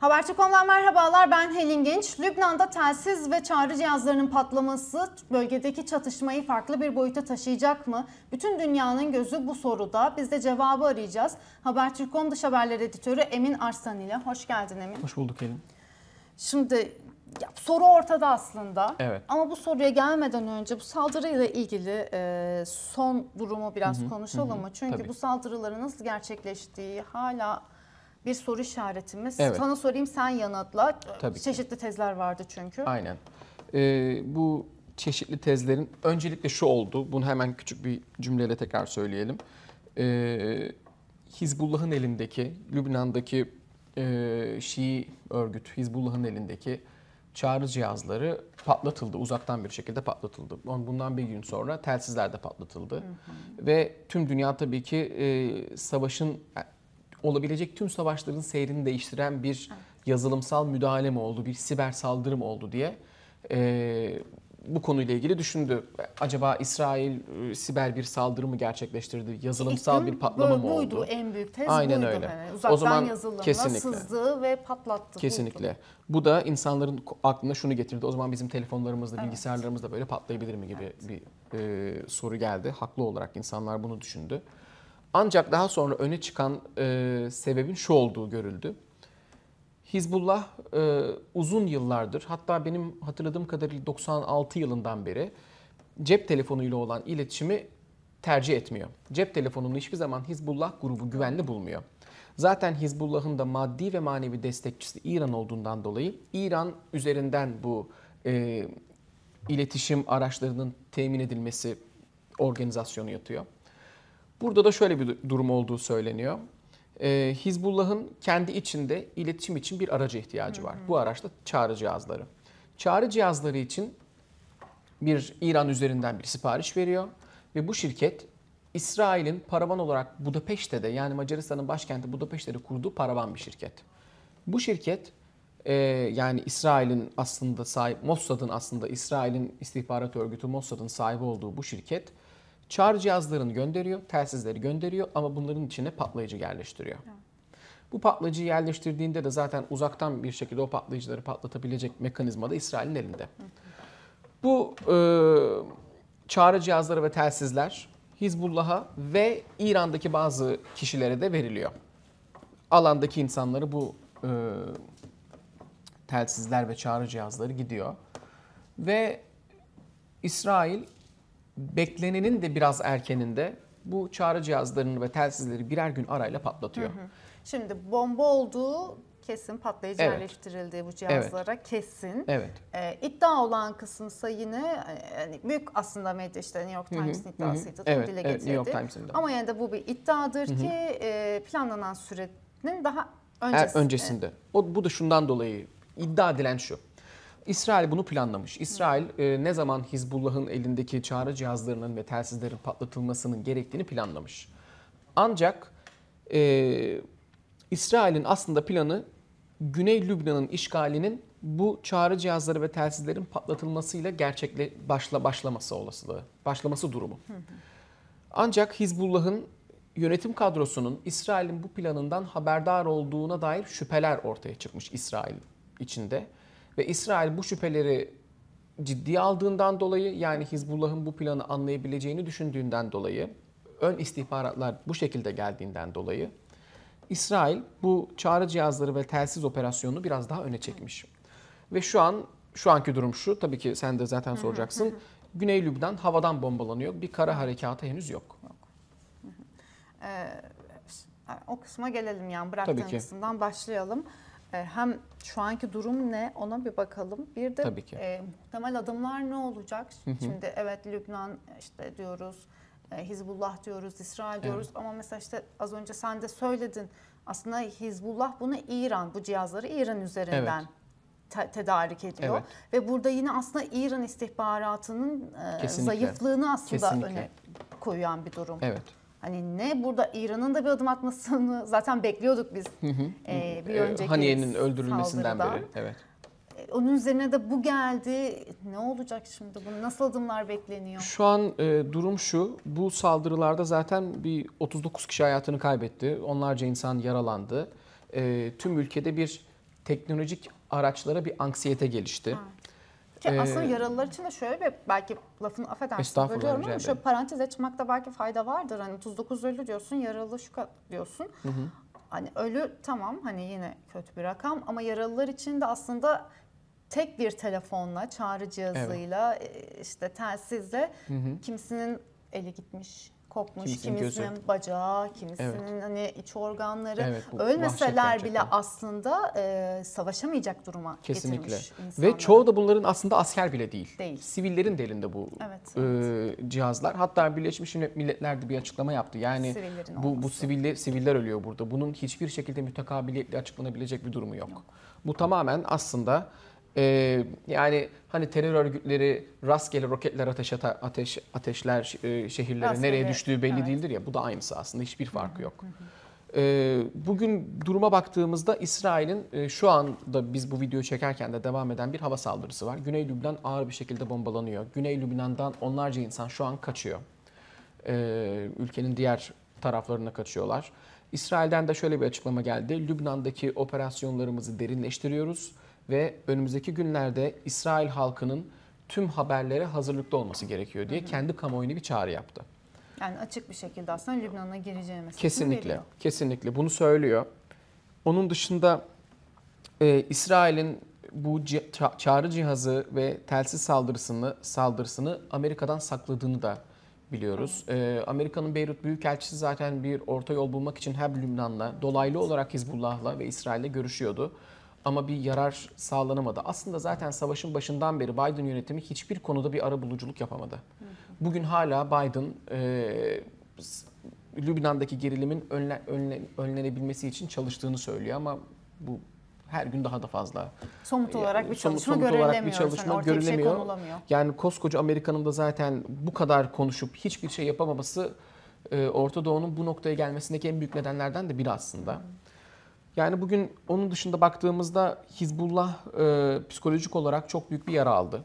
Haberci.com'dan merhabalar ben Helin Genç. Lübnan'da telsiz ve çağrı cihazlarının patlaması bölgedeki çatışmayı farklı bir boyuta taşıyacak mı? Bütün dünyanın gözü bu soruda. Biz de cevabı arayacağız. Habertürk.com dış haberler editörü Emin Arslan ile. Hoş geldin Emin. Hoş bulduk Helin. Şimdi ya, soru ortada aslında. Evet. Ama bu soruya gelmeden önce bu saldırıyla ilgili e, son durumu biraz hı hı, konuşalım hı. mı? Çünkü Tabii. bu saldırıların nasıl gerçekleştiği hala bir soru işaretimiz. Evet. Sana sorayım sen yanıtla. Tabii çeşitli ki. tezler vardı çünkü. Aynen. Ee, bu çeşitli tezlerin öncelikle şu oldu. Bunu hemen küçük bir cümleyle tekrar söyleyelim. Ee, Hizbullah'ın elindeki, Lübnan'daki e, Şii örgüt Hizbullah'ın elindeki çağrı cihazları patlatıldı. Uzaktan bir şekilde patlatıldı. Bundan bir gün sonra telsizler de patlatıldı. Hı hı. Ve tüm dünya tabii ki e, savaşın olabilecek tüm savaşların seyrini değiştiren bir yazılımsal müdahale mi oldu, bir siber saldırı mı oldu diye e, bu konuyla ilgili düşündü. Acaba İsrail e, siber bir saldırı mı gerçekleştirdi, yazılımsal bir patlama mı oldu? Buydu en büyük tez Aynen buydu. öyle. Yani uzaktan o zaman yazılımla kesinlikle. sızdı ve patlattı. Kesinlikle. Buydu. Bu da insanların aklına şunu getirdi. O zaman bizim telefonlarımızda, evet. bilgisayarlarımızda böyle patlayabilir mi gibi evet. bir e, soru geldi. Haklı olarak insanlar bunu düşündü. Ancak daha sonra öne çıkan e, sebebin şu olduğu görüldü. Hizbullah e, uzun yıllardır hatta benim hatırladığım kadarıyla 96 yılından beri cep telefonuyla olan iletişimi tercih etmiyor. Cep telefonunu hiçbir zaman Hizbullah grubu güvenli bulmuyor. Zaten Hizbullah'ın da maddi ve manevi destekçisi İran olduğundan dolayı İran üzerinden bu e, iletişim araçlarının temin edilmesi organizasyonu yatıyor. Burada da şöyle bir durum olduğu söyleniyor. Ee, Hizbullah'ın kendi içinde iletişim için bir aracı ihtiyacı var. Hı hı. Bu araç da çağrı cihazları. Çağrı cihazları için bir İran üzerinden bir sipariş veriyor ve bu şirket İsrail'in paravan olarak Budapeşte'de yani Macaristan'ın başkenti Budapeşte'de kurduğu paravan bir şirket. Bu şirket e, yani İsrail'in aslında sahip Mossad'ın aslında İsrail'in istihbarat örgütü Mossad'ın sahibi olduğu bu şirket Çağrı cihazlarını gönderiyor, telsizleri gönderiyor ama bunların içine patlayıcı yerleştiriyor. Bu patlayıcı yerleştirdiğinde de zaten uzaktan bir şekilde o patlayıcıları patlatabilecek mekanizma da İsrail'in elinde. Bu e, çağrı cihazları ve telsizler Hizbullah'a ve İran'daki bazı kişilere de veriliyor. Alandaki insanları bu e, telsizler ve çağrı cihazları gidiyor. Ve İsrail beklenenin de biraz erkeninde bu çağrı cihazlarını ve telsizleri birer gün arayla patlatıyor. Hı hı. Şimdi bomba olduğu kesin patlayıcı evet. yerleştirildi bu cihazlara evet. kesin. Evet. Ee, iddia olan kısımsa yine yani büyük aslında medya işte New York Times'in iddiasıydı. Hı hı. Evet, dile evet, New York Times'in Ama yani de bu bir iddiadır hı hı. ki e, planlanan sürenin daha er, öncesinde. Er, öncesinde. O, bu da şundan dolayı iddia edilen şu. İsrail bunu planlamış. İsrail e, ne zaman Hizbullah'ın elindeki çağrı cihazlarının ve telsizlerin patlatılmasının gerektiğini planlamış. Ancak e, İsrail'in aslında planı Güney Lübnan'ın işgalinin bu çağrı cihazları ve telsizlerin patlatılmasıyla gerçekle başla başlaması olasılığı, başlaması durumu. Ancak Hizbullah'ın yönetim kadrosunun İsrail'in bu planından haberdar olduğuna dair şüpheler ortaya çıkmış İsrail içinde. Ve İsrail bu şüpheleri ciddiye aldığından dolayı yani Hizbullah'ın bu planı anlayabileceğini düşündüğünden dolayı ön istihbaratlar bu şekilde geldiğinden dolayı İsrail bu çağrı cihazları ve telsiz operasyonunu biraz daha öne çekmiş. Ve şu an şu anki durum şu tabii ki sen de zaten soracaksın. Güney Lübnan havadan bombalanıyor. Bir kara harekatı henüz yok. yok. Ee, o kısma gelelim yani bıraktığın kısımdan başlayalım. E, hem şu anki durum ne ona bir bakalım. Bir de Tabii ki. E, muhtemel adımlar ne olacak? Şimdi evet Lübnan işte diyoruz, e, Hizbullah diyoruz, İsrail diyoruz evet. ama mesela işte az önce sen de söyledin. Aslında Hizbullah bunu İran, bu cihazları İran üzerinden evet te- tedarik ediyor. Evet. Ve burada yine aslında İran istihbaratının e, zayıflığını aslında Kesinlikle. öne koyan bir durum. Evet. Hani ne burada İran'ın da bir adım atmasını zaten bekliyorduk biz. Hı hı. Ee, bir ee, önceki Haniye'nin öldürülmesinden saldırıdan. beri. Evet. Ee, onun üzerine de bu geldi. Ne olacak şimdi? Bu nasıl adımlar bekleniyor? Şu an e, durum şu. Bu saldırılarda zaten bir 39 kişi hayatını kaybetti. Onlarca insan yaralandı. E, tüm ülkede bir teknolojik araçlara bir anksiyete gelişti. Ha. Ki ee, aslında yaralılar için de şöyle bir belki lafını affedersin bölüyorum ama şöyle parantez açmakta belki fayda vardır. Hani 39 ölü diyorsun, yaralı şu diyorsun. Hı hı. Hani ölü tamam hani yine kötü bir rakam ama yaralılar için de aslında tek bir telefonla, çağrı cihazıyla, evet. E, işte telsizle hı hı. kimsinin eli gitmiş kopmuş, kimisinin, kimisinin gözü. bacağı, kimisinin evet. hani iç organları evet, ölmeseler bile aslında e, savaşamayacak duruma Kesinlikle. getirmiş insanları. Ve çoğu da bunların aslında asker bile değil. Değil. Sivillerin de elinde bu evet, e, evet. cihazlar. Hatta Birleşmiş Milletler de bir açıklama yaptı. Yani Sivillerin bu, olması. bu siviller, siviller ölüyor burada. Bunun hiçbir şekilde mütekabiliyetle açıklanabilecek bir durumu yok. yok. Bu tamamen aslında ee, yani hani terör örgütleri rastgele roketler ateş ata, ateş ateşler e, şehirlere rastgele, nereye düştüğü belli evet. değildir ya bu da aynısı aslında hiçbir farkı yok. Ee, bugün duruma baktığımızda İsrail'in e, şu anda biz bu videoyu çekerken de devam eden bir hava saldırısı var. Güney Lübnan ağır bir şekilde bombalanıyor. Güney Lübnan'dan onlarca insan şu an kaçıyor. Ee, ülkenin diğer taraflarına kaçıyorlar. İsrail'den de şöyle bir açıklama geldi. Lübnan'daki operasyonlarımızı derinleştiriyoruz ve önümüzdeki günlerde İsrail halkının tüm haberlere hazırlıklı olması gerekiyor diye kendi kamuoyuna bir çağrı yaptı. Yani açık bir şekilde aslında Lübnan'a gireceği mesajını Kesinlikle, veriyor. kesinlikle bunu söylüyor. Onun dışında e, İsrail'in bu çağrı cihazı ve telsiz saldırısını saldırısını Amerika'dan sakladığını da biliyoruz. E, Amerika'nın Beyrut Büyükelçisi zaten bir orta yol bulmak için hem Lübnan'la dolaylı olarak Hizbullah'la ve İsrail'le görüşüyordu ama bir yarar sağlanamadı. Aslında zaten savaşın başından beri Biden yönetimi hiçbir konuda bir ara buluculuk yapamadı. Bugün hala Biden e, Lübnan'daki gerilimin önle, önle, önlenebilmesi için çalıştığını söylüyor ama bu her gün daha da fazla. Somut e, olarak bir çalışma somut, somut olarak bir hani çalışma yani görülemiyor. Bir şey yani koskoca Amerika'nın da zaten bu kadar konuşup hiçbir şey yapamaması e, Orta Doğu'nun bu noktaya gelmesindeki en büyük nedenlerden de biri aslında. Hı. Yani bugün onun dışında baktığımızda Hizbullah e, psikolojik olarak çok büyük bir yara aldı.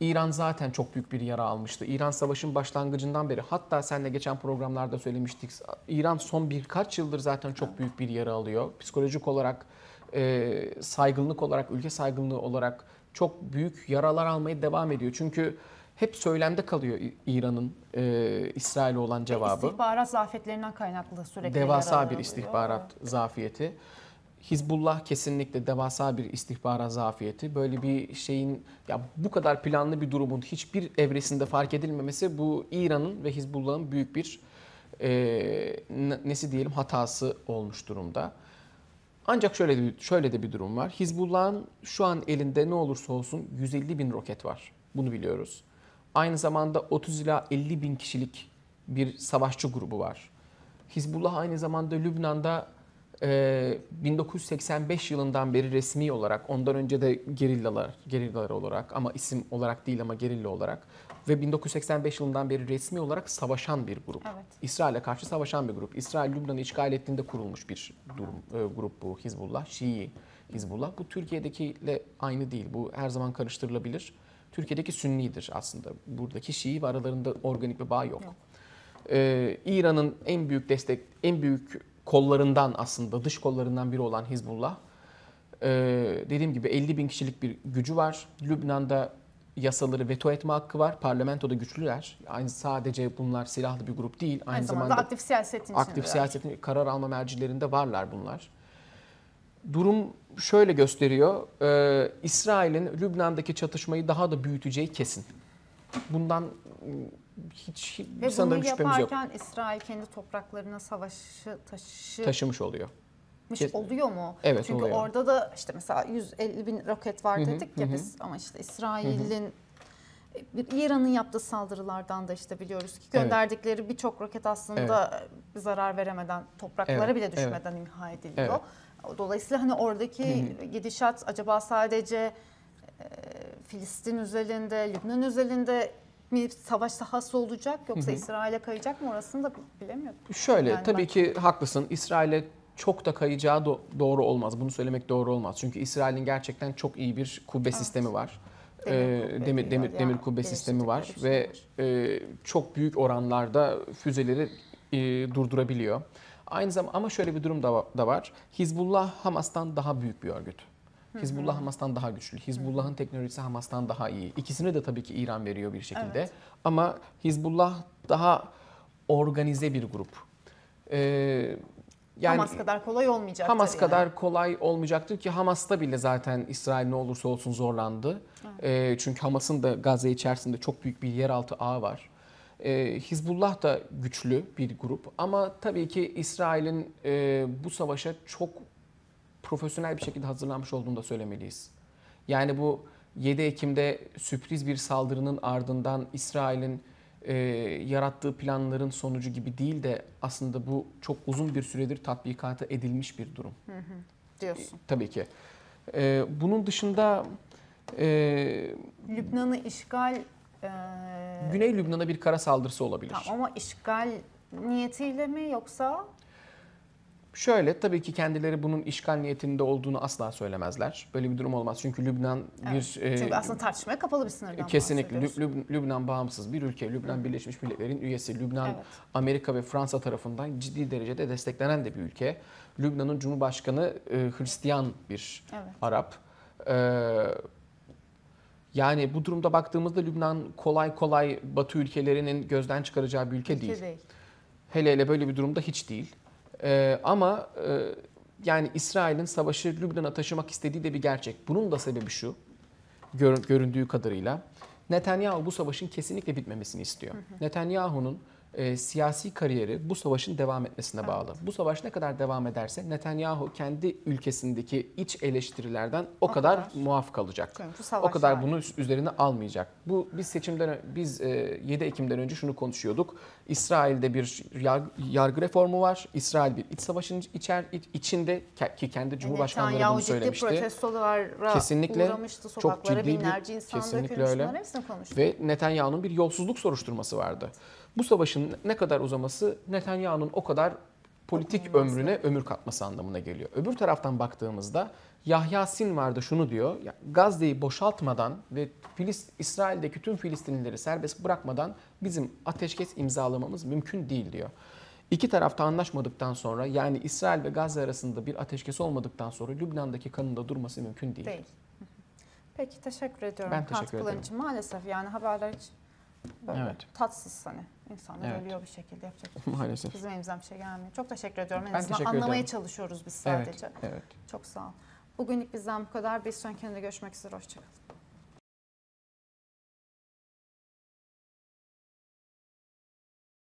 İran zaten çok büyük bir yara almıştı. İran savaşın başlangıcından beri hatta senle geçen programlarda söylemiştik. İran son birkaç yıldır zaten çok büyük bir yara alıyor. Psikolojik olarak, e, saygınlık olarak, ülke saygınlığı olarak çok büyük yaralar almaya devam ediyor. Çünkü hep söylemde kalıyor İran'ın e, İsrail'e olan cevabı. İstihbarat zafiyetinden kaynaklı sürekli. Devasa bir istihbarat oluyor. zafiyeti. Hizbullah kesinlikle devasa bir istihbarat zafiyeti. Böyle bir şeyin ya bu kadar planlı bir durumun hiçbir evresinde fark edilmemesi bu İran'ın ve Hizbullah'ın büyük bir e, nesi diyelim hatası olmuş durumda. Ancak şöyle de, şöyle de bir durum var. Hizbullah'ın şu an elinde ne olursa olsun 150 bin roket var. Bunu biliyoruz. Aynı zamanda 30 ila 50 bin kişilik bir savaşçı grubu var. Hizbullah aynı zamanda Lübnan'da 1985 e, yılından beri resmi olarak, ondan önce de gerillalar, gerillalar olarak ama isim olarak değil ama gerilla olarak ve 1985 yılından beri resmi olarak savaşan bir grup. Evet. İsrail'e karşı savaşan bir grup. İsrail Lübnan'ı işgal ettiğinde kurulmuş bir durum, e, grup bu Hizbullah, Şii Hizbullah. Bu Türkiye'dekiyle aynı değil. Bu her zaman karıştırılabilir. Türkiye'deki Sünni'dir aslında. Buradaki Şii ve aralarında organik bir bağ yok. Ee, İran'ın en büyük destek, en büyük kollarından aslında dış kollarından biri olan Hizbullah. Ee, dediğim gibi 50 bin kişilik bir gücü var. Lübnan'da yasaları veto etme hakkı var. Parlamentoda güçlüler. Aynı sadece bunlar silahlı bir grup değil. Aynı, Aynı zamanda, zamanda aktif siyasetin aktif siyasetin karar alma mercilerinde varlar bunlar durum şöyle gösteriyor. E, İsrail'in Lübnan'daki çatışmayı daha da büyüteceği kesin. Bundan hmm, hiç Ve sanırım bunu şüphemiz yok. yaparken İsrail kendi topraklarına savaşı taşı, taşımış oluyor. oluyor mu? Evet Çünkü oluyor. orada da işte mesela 150 bin roket var dedik hı hı, ya hı. biz ama işte İsrail'in e, İran'ın yaptığı saldırılardan da işte biliyoruz ki gönderdikleri evet. birçok roket aslında evet. zarar veremeden topraklara evet. bile düşmeden evet. imha ediliyor. Evet. Dolayısıyla hani oradaki hı hı. gidişat acaba sadece e, Filistin üzerinde, Lübnan üzerinde mi savaş sahası olacak yoksa İsrail'e kayacak mı orasını da bilemiyorum. Şöyle yani tabii ben... ki haklısın. İsrail'e çok da kayacağı do- doğru olmaz. Bunu söylemek doğru olmaz. Çünkü İsrail'in gerçekten çok iyi bir kubbe evet. sistemi var. Demir ee, kubbe, demir, demir, yani, demir kubbe sistemi var ve e, çok büyük oranlarda füzeleri e, durdurabiliyor. Aynı zamanda ama şöyle bir durum da, da var. Hizbullah Hamas'tan daha büyük bir örgüt. Hizbullah Hamas'tan daha güçlü. Hizbullah'ın teknolojisi Hamas'tan daha iyi. İkisini de tabii ki İran veriyor bir şekilde. Evet. Ama Hizbullah daha organize bir grup. Ee, yani Hamas kadar kolay olmayacaktır. Hamas kadar yani. kadar kolay olmayacaktır ki Hamas'ta bile zaten İsrail ne olursa olsun zorlandı. Evet. Ee, çünkü Hamas'ın da Gazze içerisinde çok büyük bir yeraltı ağı var. E, Hizbullah da güçlü bir grup ama tabii ki İsrail'in e, bu savaşa çok profesyonel bir şekilde hazırlanmış olduğunu da söylemeliyiz. Yani bu 7 Ekim'de sürpriz bir saldırının ardından İsrail'in e, yarattığı planların sonucu gibi değil de aslında bu çok uzun bir süredir tatbikata edilmiş bir durum. Hı hı, diyorsun. E, tabii ki. E, bunun dışında... E, Lübnan'ı işgal ee, Güney Lübnan'a bir kara saldırısı olabilir. Tamam ama işgal niyetiyle mi yoksa? Şöyle tabii ki kendileri bunun işgal niyetinde olduğunu asla söylemezler. Böyle bir durum olmaz. Çünkü Lübnan bir... E, çünkü e, aslında tartışmaya kapalı bir sınırdan e, Kesinlikle. Lüb, Lüb, Lübnan bağımsız bir ülke. Lübnan Birleşmiş Milletler'in üyesi. Lübnan evet. Amerika ve Fransa tarafından ciddi derecede desteklenen de bir ülke. Lübnan'ın Cumhurbaşkanı e, Hristiyan bir evet. Arap. E, yani bu durumda baktığımızda Lübnan kolay kolay Batı ülkelerinin gözden çıkaracağı bir ülke, ülke değil. değil. Hele hele böyle bir durumda hiç değil. Ee, ama e, yani İsrail'in savaşı Lübnan'a taşımak istediği de bir gerçek. Bunun da sebebi şu, gör, göründüğü kadarıyla. Netanyahu bu savaşın kesinlikle bitmemesini istiyor. Netanyahu'nun e, siyasi kariyeri bu savaşın devam etmesine evet. bağlı. Bu savaş ne kadar devam ederse Netanyahu kendi ülkesindeki iç eleştirilerden o, o kadar, kadar muaf kalacak. O kadar bunu üzerine almayacak. Bu biz seçimden biz e, 7 Ekim'den önce şunu konuşuyorduk. İsrail'de bir yargı, yargı reformu var. İsrail bir iç savaşın içer içinde ki kendi e, Cumhurbaşkanları Netanyahu bunu söylemişti. kesinlikle Sokaklara çok ciddi binlerce insan kesinlikle öyle. Ve Netanyahu'nun bir yolsuzluk soruşturması vardı. Bu savaşın işin ne kadar uzaması Netanyahu'nun o kadar politik Olmaz. ömrüne ömür katması anlamına geliyor. Öbür taraftan baktığımızda Yahya Sin vardı şunu diyor. Gazze'yi boşaltmadan ve Filist, İsrail'deki tüm Filistinlileri serbest bırakmadan bizim ateşkes imzalamamız mümkün değil diyor. İki tarafta anlaşmadıktan sonra yani İsrail ve Gazze arasında bir ateşkes olmadıktan sonra Lübnan'daki kanında durması mümkün değil. Değil. Peki teşekkür ediyorum ben teşekkür katkıların ederim. için. Maalesef yani haberler hiç Böyle evet. tatsız hani. İnsanlar evet. ölüyor bir şekilde yapacak. Şey Maalesef. Bizim elimizden bir şey gelmiyor. Çok teşekkür ediyorum. En azından anlamaya ederim. çalışıyoruz biz sadece. Evet, evet. Çok sağ ol. Bugünlük bizden bu kadar. Bir sonraki görüşmek üzere. Hoşçakalın.